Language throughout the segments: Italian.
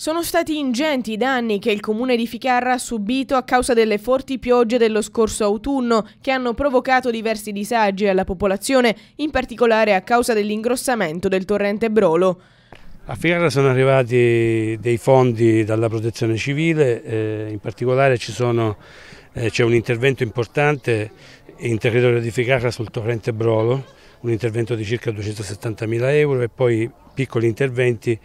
Sono stati ingenti i danni che il comune di Ficarra ha subito a causa delle forti piogge dello scorso autunno che hanno provocato diversi disagi alla popolazione, in particolare a causa dell'ingrossamento del torrente Brolo. A Ficarra sono arrivati dei fondi dalla protezione civile, eh, in particolare eh, c'è un intervento importante in territorio di Ficarra sul torrente Brolo, un intervento di circa 270 mila euro e poi piccoli interventi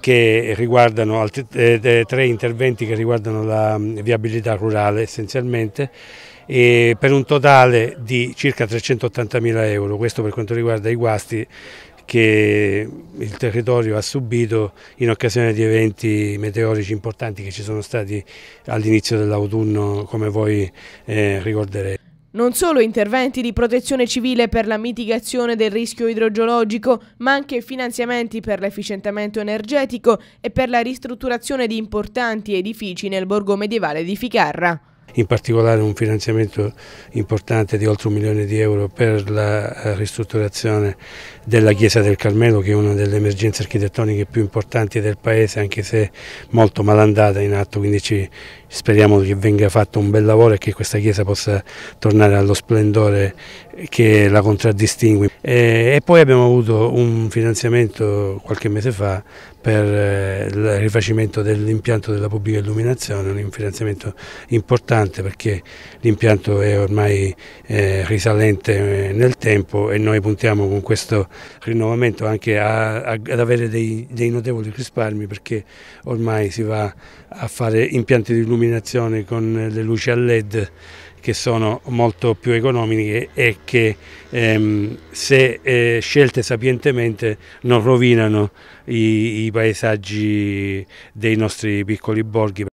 che riguardano altri, eh, tre interventi che riguardano la mm, viabilità rurale essenzialmente per un totale di circa 380 mila euro, questo per quanto riguarda i guasti che il territorio ha subito in occasione di eventi meteorici importanti che ci sono stati all'inizio dell'autunno come voi eh, ricorderete. Non solo interventi di protezione civile per la mitigazione del rischio idrogeologico, ma anche finanziamenti per l'efficientamento energetico e per la ristrutturazione di importanti edifici nel borgo medievale di Ficarra in particolare un finanziamento importante di oltre un milione di euro per la eh, ristrutturazione della Chiesa del Carmelo che è una delle emergenze architettoniche più importanti del Paese anche se molto malandata in atto, quindi ci, speriamo che venga fatto un bel lavoro e che questa Chiesa possa tornare allo splendore che la contraddistingue. E, e poi abbiamo avuto un finanziamento qualche mese fa per eh, il rifacimento dell'impianto della pubblica illuminazione, un finanziamento importante perché l'impianto è ormai eh, risalente eh, nel tempo e noi puntiamo con questo rinnovamento anche a, a, ad avere dei, dei, notevoli risparmi perché ormai si va a fare impianti di illuminazione con le luci a led che sono molto più economiche e che ehm, se eh, scelte sapientemente non rovinano i, i paesaggi dei nostri piccoli borghi.